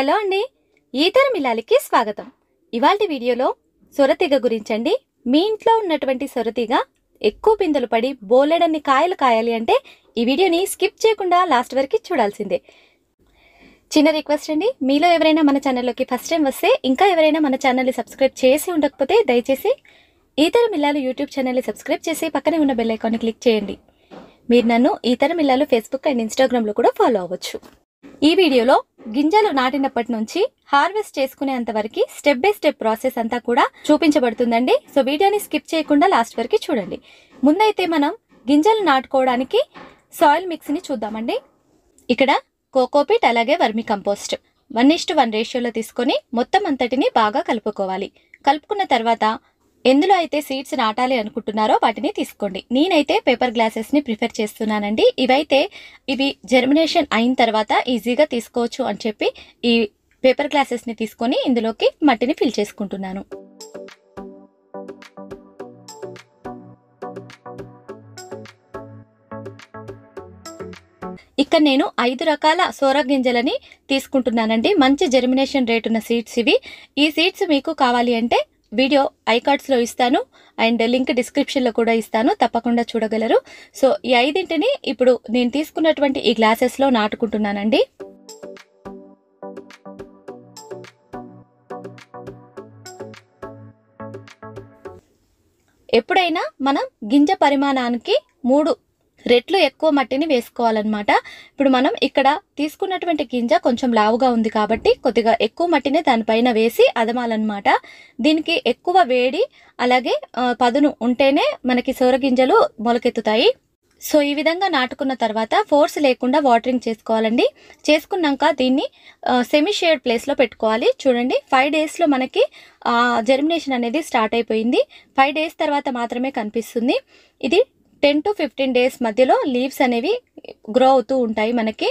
hello అండి ఈతరం ఇలాలికి స్వాగతం ఇవాళ వీడియోలో సొరతీగ గురించండి మీ ఇంట్లో ఉన్నటువంటి సొరతీగ ఎక్కువ పిందెలు పడి బోలెడన్ని కాయలు కాయాలి అంటే ఈ వీడియోని స్కిప్ చేయకుండా లాస్ట్ వరకు చూడాల్సిందే చిన్న రిక్వెస్ట్ అండి మీలో ఎవరైనా మన ఛానల్లోకి ఫస్ట్ టైం వస్తే ఇంకా ఎవరైనా మన ఛానల్ని సబ్స్క్రైబ్ చేసి ఉండకపోతే దయచేసి ఈతరం ఇల్లాలు యూట్యూబ్ ఛానల్ని సబ్స్క్రైబ్ చేసి పక్కనే ఉన్న బెల్ ఐకాన్ని క్లిక్ చేయండి మీరు నన్ను ఈతరం ఇల్లాలు ఫేస్బుక్ అండ్ ఇన్స్టాగ్రామ్లో కూడా ఫాలో అవ్వచ్చు ఈ వీడియోలో గింజలు నాటినప్పటి నుంచి హార్వెస్ట్ చేసుకునేంత వరకు స్టెప్ బై స్టెప్ ప్రాసెస్ అంతా కూడా చూపించబడుతుందండి సో వీడియోని స్కిప్ చేయకుండా లాస్ట్ వరకు చూడండి ముందైతే మనం గింజలు నాటుకోవడానికి సాయిల్ మిక్స్ని చూద్దామండి ఇక్కడ కోకోపీట్ అలాగే vermicompost one to one రేషియోలో తీసుకొని మొత్తం అంతటిని బాగా కలుపుకోవాలి కలుపుకున్న తర్వాత ఎందులో అయితే సీడ్స్ నాటాలి అనుకుంటున్నారో వాటిని తీసుకోండి నేనైతే పేపర్ గ్లాసెస్ని ప్రిఫర్ చేస్తున్నానండి ఇవైతే ఇవి జర్మినేషన్ అయిన తర్వాత ఈజీగా తీసుకోవచ్చు అని చెప్పి ఈ పేపర్ గ్లాసెస్ని తీసుకొని ఇందులోకి మట్టిని ఫిల్ చేసుకుంటున్నాను ఇక్కడ నేను ఐదు రకాల సోర గింజలని తీసుకుంటున్నానండి మంచి జర్మినేషన్ రేట్ ఉన్న సీడ్స్ ఇవి ఈ సీడ్స్ మీకు కావాలి అంటే వీడియో ఐకార్డ్స్లో ఇస్తాను అండ్ లింక్ డిస్క్రిప్షన్లో కూడా ఇస్తాను తప్పకుండా చూడగలరు సో ఈ ఐదింటిని ఇప్పుడు నేను తీసుకున్నటువంటి ఈ గ్లాసెస్లో నాటుకుంటున్నానండి ఎప్పుడైనా మనం గింజ పరిమాణానికి మూడు రెట్లు ఎక్కువ మట్టిని వేసుకోవాలన్నమాట ఇప్పుడు మనం ఇక్కడ తీసుకున్నటువంటి గింజ కొంచెం లావుగా ఉంది కాబట్టి కొద్దిగా ఎక్కువ మట్టిని దానిపైన వేసి అదమాలన్నమాట దీనికి ఎక్కువ వేడి అలాగే పదును ఉంటేనే మనకి గింజలు మొలకెత్తుతాయి సో ఈ విధంగా నాటుకున్న తర్వాత ఫోర్స్ లేకుండా వాటరింగ్ చేసుకోవాలండి చేసుకున్నాక దీన్ని సెమీ షేడ్ ప్లేస్లో పెట్టుకోవాలి చూడండి ఫైవ్ డేస్లో మనకి జర్మినేషన్ అనేది స్టార్ట్ అయిపోయింది ఫైవ్ డేస్ తర్వాత మాత్రమే కనిపిస్తుంది ఇది టెన్ టు ఫిఫ్టీన్ డేస్ మధ్యలో లీవ్స్ అనేవి గ్రో అవుతూ ఉంటాయి మనకి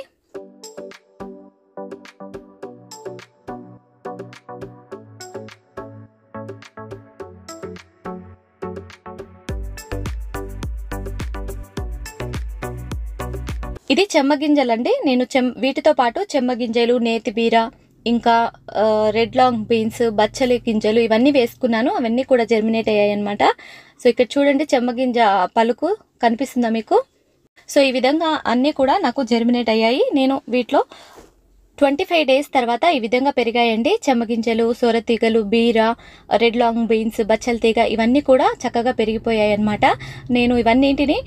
ఇది చెమ్మగింజలండి నేను చెమ్ వీటితో పాటు చెమ్మగింజలు నేతిబీర ఇంకా రెడ్ లాంగ్ బీన్స్ బచ్చలి గింజలు ఇవన్నీ వేసుకున్నాను అవన్నీ కూడా జర్మినేట్ అయ్యాయి అనమాట సో ఇక్కడ చూడండి చెమ్మగింజ పలుకు కనిపిస్తుందా మీకు సో ఈ విధంగా అన్నీ కూడా నాకు జర్మినేట్ అయ్యాయి నేను వీటిలో ట్వంటీ ఫైవ్ డేస్ తర్వాత ఈ విధంగా పెరిగాయండి చెమ్మగింజలు సొరతీగలు బీర రెడ్ లాంగ్ బీన్స్ బచ్చల తీగ ఇవన్నీ కూడా చక్కగా పెరిగిపోయాయి అనమాట నేను ఇవన్నింటిని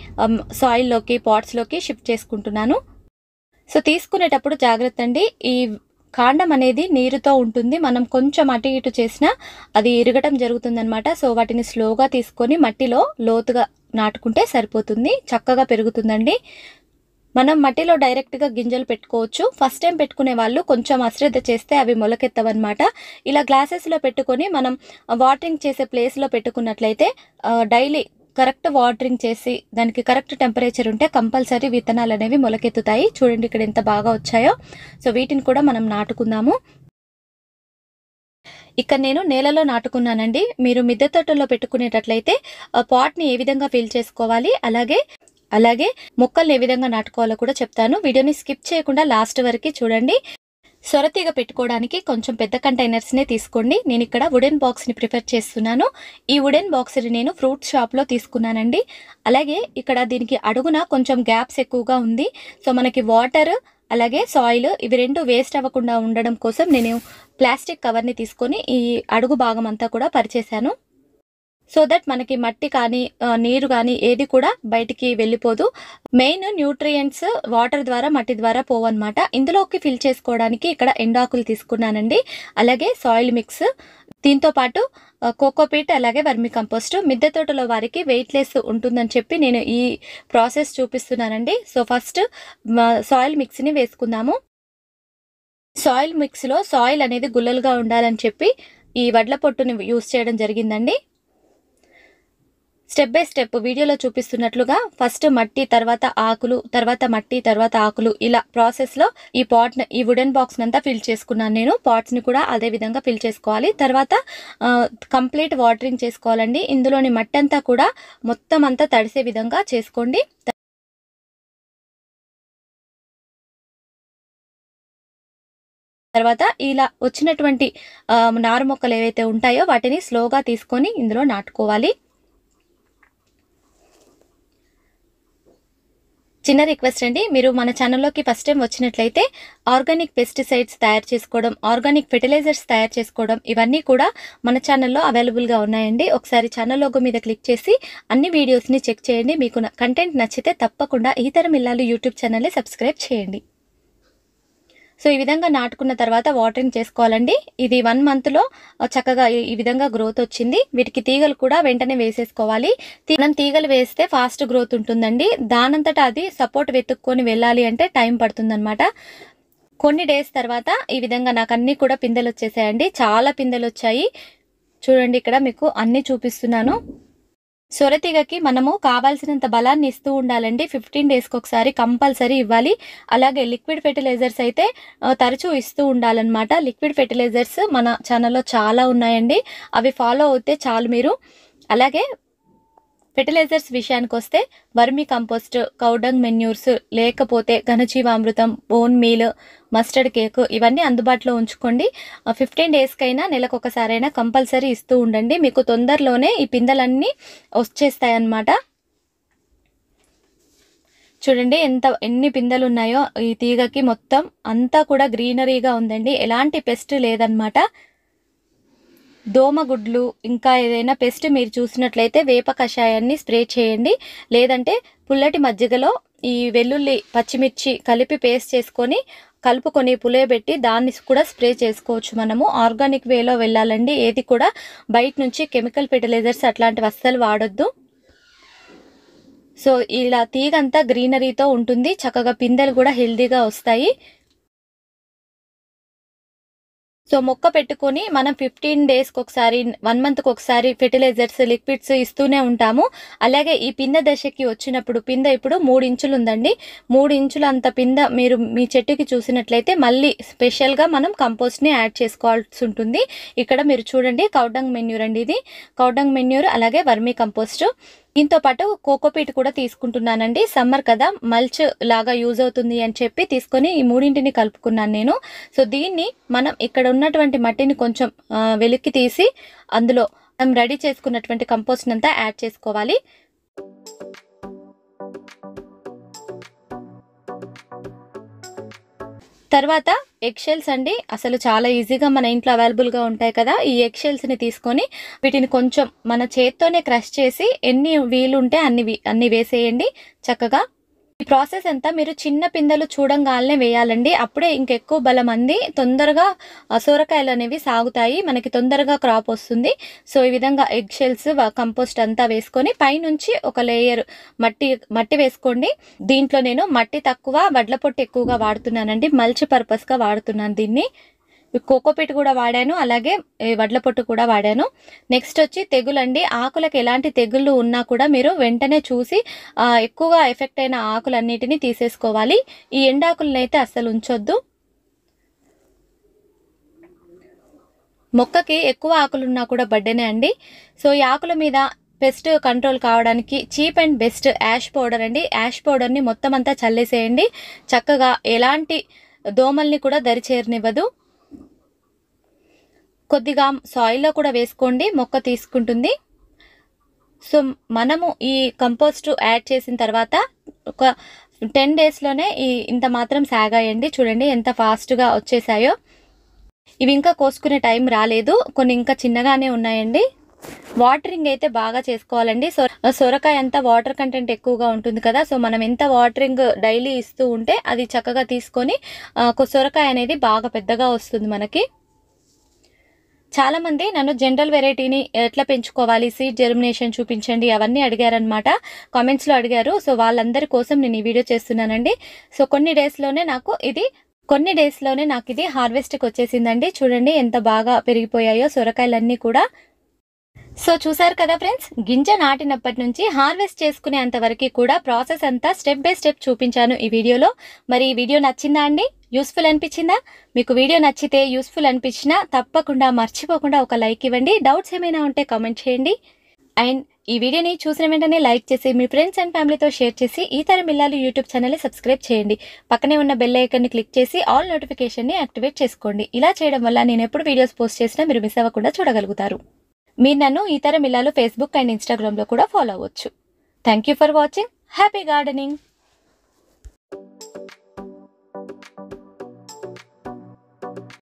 సాయిల్లోకి పాట్స్లోకి షిఫ్ట్ చేసుకుంటున్నాను సో తీసుకునేటప్పుడు జాగ్రత్త అండి ఈ కాండం అనేది నీరుతో ఉంటుంది మనం కొంచెం అటు ఇటు చేసినా అది ఇరగటం జరుగుతుందనమాట సో వాటిని స్లోగా తీసుకొని మట్టిలో లోతుగా నాటుకుంటే సరిపోతుంది చక్కగా పెరుగుతుందండి మనం మట్టిలో డైరెక్ట్గా గింజలు పెట్టుకోవచ్చు ఫస్ట్ టైం పెట్టుకునే వాళ్ళు కొంచెం అశ్రద్ధ చేస్తే అవి మొలకెత్తవన్నమాట ఇలా గ్లాసెస్లో పెట్టుకొని మనం వాటరింగ్ చేసే ప్లేస్లో పెట్టుకున్నట్లయితే డైలీ కరెక్ట్ వాటరింగ్ చేసి దానికి కరెక్ట్ టెంపరేచర్ ఉంటే కంపల్సరీ విత్తనాలు అనేవి మొలకెత్తుతాయి చూడండి ఇక్కడ ఎంత బాగా వచ్చాయో సో వీటిని కూడా మనం నాటుకుందాము ఇక్కడ నేను నేలలో నాటుకున్నానండి మీరు మిద్దె తోటలో పెట్టుకునేటట్లయితే పాట్ని ఏ విధంగా ఫిల్ చేసుకోవాలి అలాగే అలాగే మొక్కల్ని ఏ విధంగా నాటుకోవాలో కూడా చెప్తాను వీడియోని స్కిప్ చేయకుండా లాస్ట్ వరకు చూడండి సొరతీగ పెట్టుకోవడానికి కొంచెం పెద్ద కంటైనర్స్నే తీసుకోండి నేను ఇక్కడ వుడెన్ బాక్స్ని ప్రిఫర్ చేస్తున్నాను ఈ వుడెన్ బాక్స్ని నేను ఫ్రూట్ షాప్లో తీసుకున్నానండి అలాగే ఇక్కడ దీనికి అడుగున కొంచెం గ్యాప్స్ ఎక్కువగా ఉంది సో మనకి వాటర్ అలాగే సాయిల్ ఇవి రెండు వేస్ట్ అవ్వకుండా ఉండడం కోసం నేను ప్లాస్టిక్ కవర్ని తీసుకొని ఈ అడుగు భాగం అంతా కూడా పరిచేశాను సో దట్ మనకి మట్టి కానీ నీరు కానీ ఏది కూడా బయటికి వెళ్ళిపోదు మెయిన్ న్యూట్రియంట్స్ వాటర్ ద్వారా మట్టి ద్వారా పోవన్నమాట ఇందులోకి ఫిల్ చేసుకోవడానికి ఇక్కడ ఎండాకులు తీసుకున్నానండి అలాగే సాయిల్ మిక్స్ దీంతో పాటు కోకోపీట్ అలాగే వర్మి కంపోస్ట్ మిద్దె తోటలో వారికి వెయిట్ లెస్ ఉంటుందని చెప్పి నేను ఈ ప్రాసెస్ చూపిస్తున్నానండి సో ఫస్ట్ సాయిల్ మిక్స్ని వేసుకుందాము సాయిల్ మిక్స్లో సాయిల్ అనేది గుల్లలుగా ఉండాలని చెప్పి ఈ వడ్ల పొట్టుని యూస్ చేయడం జరిగిందండి స్టెప్ బై స్టెప్ వీడియోలో చూపిస్తున్నట్లుగా ఫస్ట్ మట్టి తర్వాత ఆకులు తర్వాత మట్టి తర్వాత ఆకులు ఇలా ప్రాసెస్ లో ఈ పాట్ ఈ వుడెన్ బాక్స్ అంతా ఫిల్ చేసుకున్నాను నేను పాట్స్ ని కూడా అదే విధంగా ఫిల్ చేసుకోవాలి తర్వాత కంప్లీట్ వాటరింగ్ చేసుకోవాలండి ఇందులోని మట్టి అంతా కూడా మొత్తం అంతా తడిసే విధంగా చేసుకోండి తర్వాత ఇలా వచ్చినటువంటి నారు మొక్కలు ఏవైతే ఉంటాయో వాటిని స్లోగా తీసుకొని ఇందులో నాటుకోవాలి చిన్న రిక్వెస్ట్ అండి మీరు మన ఛానల్లోకి ఫస్ట్ టైం వచ్చినట్లయితే ఆర్గానిక్ పెస్టిసైడ్స్ తయారు చేసుకోవడం ఆర్గానిక్ ఫెర్టిలైజర్స్ తయారు చేసుకోవడం ఇవన్నీ కూడా మన ఛానల్లో అవైలబుల్గా ఉన్నాయండి ఒకసారి ఛానల్ లోగో మీద క్లిక్ చేసి అన్ని వీడియోస్ని చెక్ చేయండి మీకు కంటెంట్ నచ్చితే తప్పకుండా తరం ఇల్లాలు యూట్యూబ్ ఛానల్ని సబ్స్క్రైబ్ చేయండి సో ఈ విధంగా నాటుకున్న తర్వాత వాటరింగ్ చేసుకోవాలండి ఇది వన్ మంత్లో చక్కగా ఈ విధంగా గ్రోత్ వచ్చింది వీటికి తీగలు కూడా వెంటనే వేసేసుకోవాలి మనం తీగలు వేస్తే ఫాస్ట్ గ్రోత్ ఉంటుందండి దానంతటా అది సపోర్ట్ వెతుక్కొని వెళ్ళాలి అంటే టైం పడుతుందన్నమాట కొన్ని డేస్ తర్వాత ఈ విధంగా నాకు అన్నీ కూడా పిందెలు వచ్చేసాయండి చాలా పిందెలు వచ్చాయి చూడండి ఇక్కడ మీకు అన్నీ చూపిస్తున్నాను సొరతీగకి మనము కావాల్సినంత బలాన్ని ఇస్తూ ఉండాలండి ఫిఫ్టీన్ డేస్కి ఒకసారి కంపల్సరీ ఇవ్వాలి అలాగే లిక్విడ్ ఫెర్టిలైజర్స్ అయితే తరచూ ఇస్తూ ఉండాలన్నమాట లిక్విడ్ ఫెర్టిలైజర్స్ మన ఛానల్లో చాలా ఉన్నాయండి అవి ఫాలో అవుతే చాలు మీరు అలాగే ఫెర్టిలైజర్స్ విషయానికి వస్తే వర్మి కంపోస్ట్ కౌడంగ్ మెన్యూర్స్ లేకపోతే ఘనజీవామృతం బోన్ మీల్ మస్టర్డ్ కేక్ ఇవన్నీ అందుబాటులో ఉంచుకోండి ఫిఫ్టీన్ డేస్కైనా నెలకు ఒకసారైనా కంపల్సరీ ఇస్తూ ఉండండి మీకు తొందరలోనే ఈ పిందెలన్నీ వచ్చేస్తాయన్నమాట చూడండి ఎంత ఎన్ని పిందెలు ఉన్నాయో ఈ తీగకి మొత్తం అంతా కూడా గ్రీనరీగా ఉందండి ఎలాంటి పెస్ట్ లేదనమాట దోమగుడ్లు ఇంకా ఏదైనా పెస్ట్ మీరు చూసినట్లయితే వేప కషాయాన్ని స్ప్రే చేయండి లేదంటే పుల్లటి మజ్జిగలో ఈ వెల్లుల్లి పచ్చిమిర్చి కలిపి పేస్ట్ చేసుకొని కలుపుకొని పులియబెట్టి దాన్ని కూడా స్ప్రే చేసుకోవచ్చు మనము ఆర్గానిక్ వేలో వెళ్ళాలండి ఏది కూడా బయట నుంచి కెమికల్ ఫెర్టిలైజర్స్ అట్లాంటి వస్తువులు వాడొద్దు సో ఇలా తీగంతా గ్రీనరీతో ఉంటుంది చక్కగా పిందెలు కూడా హెల్దీగా వస్తాయి సో మొక్క పెట్టుకొని మనం ఫిఫ్టీన్ డేస్కి ఒకసారి వన్ మంత్కి ఒకసారి ఫెర్టిలైజర్స్ లిక్విడ్స్ ఇస్తూనే ఉంటాము అలాగే ఈ పింద దశకి వచ్చినప్పుడు పింద ఇప్పుడు మూడు ఇంచులు ఉందండి మూడు ఇంచులు అంత పింద మీరు మీ చెట్టుకి చూసినట్లయితే మళ్ళీ స్పెషల్గా మనం కంపోస్ట్ని యాడ్ చేసుకోవాల్సి ఉంటుంది ఇక్కడ మీరు చూడండి కౌడంగ్ మెన్యూర్ అండి ఇది కౌడంగ్ మెన్యూర్ అలాగే వర్మీ కంపోస్ట్ దీంతో పాటు కోకోపీట్ కూడా తీసుకుంటున్నానండి సమ్మర్ కదా మల్చ్ లాగా యూజ్ అవుతుంది అని చెప్పి తీసుకొని ఈ మూడింటిని కలుపుకున్నాను నేను సో దీన్ని మనం ఇక్కడ ఉన్నటువంటి మట్టిని కొంచెం వెలిక్కి తీసి అందులో మనం రెడీ చేసుకున్నటువంటి కంపోస్ట్ అంతా యాడ్ చేసుకోవాలి తర్వాత ఎగ్షెల్స్ అండి అసలు చాలా ఈజీగా మన ఇంట్లో అవైలబుల్గా ఉంటాయి కదా ఈ ఎగ్షెల్స్ని తీసుకొని వీటిని కొంచెం మన చేత్తోనే క్రష్ చేసి ఎన్ని వీలుంటే అన్ని అన్ని వేసేయండి చక్కగా ఈ ప్రాసెస్ అంతా మీరు చిన్న పిందెలు చూడంగానే వేయాలండి అప్పుడే ఇంకెక్కువ బలం అంది తొందరగా సొరకాయలు అనేవి సాగుతాయి మనకి తొందరగా క్రాప్ వస్తుంది సో ఈ విధంగా ఎగ్ షెల్స్ కంపోస్ట్ అంతా వేసుకొని పైనుంచి ఒక లేయర్ మట్టి మట్టి వేసుకోండి దీంట్లో నేను మట్టి తక్కువ వడ్ల పొట్టు ఎక్కువగా వాడుతున్నానండి మల్చి పర్పస్గా వాడుతున్నాను దీన్ని కోకోపీట్ కూడా వాడాను అలాగే వడ్ల పొట్టు కూడా వాడాను నెక్స్ట్ వచ్చి తెగులండి ఆకులకు ఎలాంటి తెగుళ్ళు ఉన్నా కూడా మీరు వెంటనే చూసి ఎక్కువగా ఎఫెక్ట్ అయిన ఆకులన్నిటినీ తీసేసుకోవాలి ఈ ఎండాకులను అయితే అస్సలు ఉంచొద్దు మొక్కకి ఎక్కువ ఆకులున్నా కూడా బడ్డనే అండి సో ఈ ఆకుల మీద పెస్ట్ కంట్రోల్ కావడానికి cheap and best ash powder అండి యాష్ పౌడర్ని మొత్తం అంతా చల్లేసేయండి చక్కగా ఎలాంటి దోమల్ని కూడా దరిచేరనివ్వదు కొద్దిగా సాయిల్లో కూడా వేసుకోండి మొక్క తీసుకుంటుంది సో మనము ఈ కంపోస్ట్ యాడ్ చేసిన తర్వాత ఒక టెన్ డేస్లోనే ఈ ఇంత మాత్రం సాగాయండి చూడండి ఎంత ఫాస్ట్గా వచ్చేసాయో ఇవి ఇంకా కోసుకునే టైం రాలేదు కొన్ని ఇంకా చిన్నగానే ఉన్నాయండి వాటరింగ్ అయితే బాగా చేసుకోవాలండి సో సొరకాయ అంతా వాటర్ కంటెంట్ ఎక్కువగా ఉంటుంది కదా సో మనం ఎంత వాటరింగ్ డైలీ ఇస్తూ ఉంటే అది చక్కగా తీసుకొని సొరకాయ అనేది బాగా పెద్దగా వస్తుంది మనకి చాలామంది నన్ను జనరల్ వెరైటీని ఎట్లా పెంచుకోవాలి సీడ్ జెర్మినేషన్ చూపించండి అవన్నీ అడిగారనమాట కామెంట్స్లో అడిగారు సో వాళ్ళందరి కోసం నేను ఈ వీడియో చేస్తున్నానండి సో కొన్ని డేస్లోనే నాకు ఇది కొన్ని డేస్లోనే నాకు ఇది హార్వెస్ట్కి వచ్చేసిందండి చూడండి ఎంత బాగా పెరిగిపోయాయో సొరకాయలన్నీ కూడా సో చూసారు కదా ఫ్రెండ్స్ గింజ నాటినప్పటి నుంచి హార్వెస్ట్ చేసుకునేంత వరకు కూడా ప్రాసెస్ అంతా స్టెప్ బై స్టెప్ చూపించాను ఈ వీడియోలో మరి ఈ వీడియో నచ్చిందా అండి యూస్ఫుల్ అనిపించిందా మీకు వీడియో నచ్చితే యూస్ఫుల్ అనిపించినా తప్పకుండా మర్చిపోకుండా ఒక లైక్ ఇవ్వండి డౌట్స్ ఏమైనా ఉంటే కామెంట్ చేయండి అండ్ ఈ వీడియోని చూసిన వెంటనే లైక్ చేసి మీ ఫ్రెండ్స్ అండ్ ఫ్యామిలీతో షేర్ చేసి ఈ తరం ఇల్లాలు యూట్యూబ్ ఛానల్ని సబ్స్క్రైబ్ చేయండి పక్కనే ఉన్న బెల్ ఐకన్ని క్లిక్ చేసి ఆల్ నోటిఫికేషన్ని యాక్టివేట్ చేసుకోండి ఇలా చేయడం వల్ల నేను ఎప్పుడు వీడియోస్ పోస్ట్ చేసినా మీరు మిస్ అవ్వకుండా చూడగలుగుతారు మీరు నన్ను ఇతర మిల్లాలు ఫేస్బుక్ అండ్ ఇన్స్టాగ్రామ్లో కూడా ఫాలో అవ్వచ్చు thank you for watching happy gardening